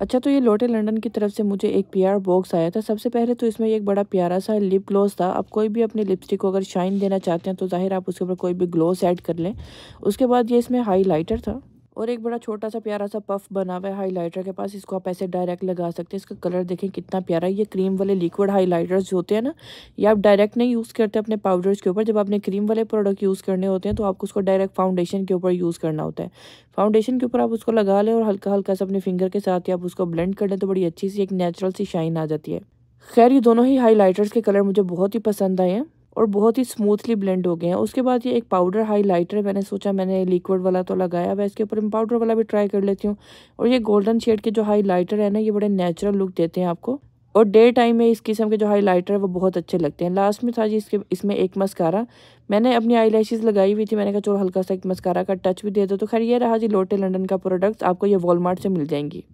अच्छा तो ये लोटे लंडन की तरफ से मुझे एक प्यार बॉक्स आया था सबसे पहले तो इसमें एक बड़ा प्यारा सा लिप ग्लॉस था आप कोई भी अपने लिपस्टिक को अगर शाइन देना चाहते हैं तो ज़ाहिर आप उसके ऊपर कोई भी ग्लॉस ऐड कर लें उसके बाद ये इसमें हाईलाइटर था और एक बड़ा छोटा सा प्यारा सा पफ बना हुआ है हाईलाइटर के पास इसको आप ऐसे डायरेक्ट लगा सकते हैं इसका कलर देखें कितना प्यारा है ये क्रीम वाले लिक्विड हाईलाइटर्स जो होते हैं ना ये आप डायरेक्ट नहीं यूज़ करते अपने पाउडर्स के ऊपर जब आपने क्रीम वाले प्रोडक्ट यूज़ करने होते हैं तो आपको उसको डायरेक्ट फाउंडेशन के ऊपर यूज़ करना होता है फाउंडेशन के ऊपर आप उसको लगा लें और हल्का हल्का सा अपने फिंगर के साथ ही आप उसको ब्लेंड कर लें तो बड़ी अच्छी सी एक नेचुरल सी शाइन आ जाती है खैर ये दोनों ही हाईलाइटर्स के कलर मुझे बहुत ही पसंद आए हैं और बहुत ही स्मूथली ब्लेंड हो गए हैं उसके बाद ये एक पाउडर हाइलाइटर मैंने सोचा मैंने लिक्विड वाला तो लगाया वह इसके ऊपर मैं पाउडर वाला भी ट्राई कर लेती हूँ और ये गोल्डन शेड के जो हाइलाइटर है ना ये बड़े नेचुरल लुक देते हैं आपको और डे टाइम में इस किस्म के जो हाइलाइटर है वो बहुत अच्छे लगते हैं लास्ट में था जी इसके इसमें एक मस्कारा मैंने अपनी आई लगाई हुई थी मैंने कहा चलो हल्का सा एक मस्कारा का टच भी दे दो तो खैर ये रहा जी लोटे लंडन का प्रोडक्ट्स आपको ये वॉलमार्ट से मिल जाएंगी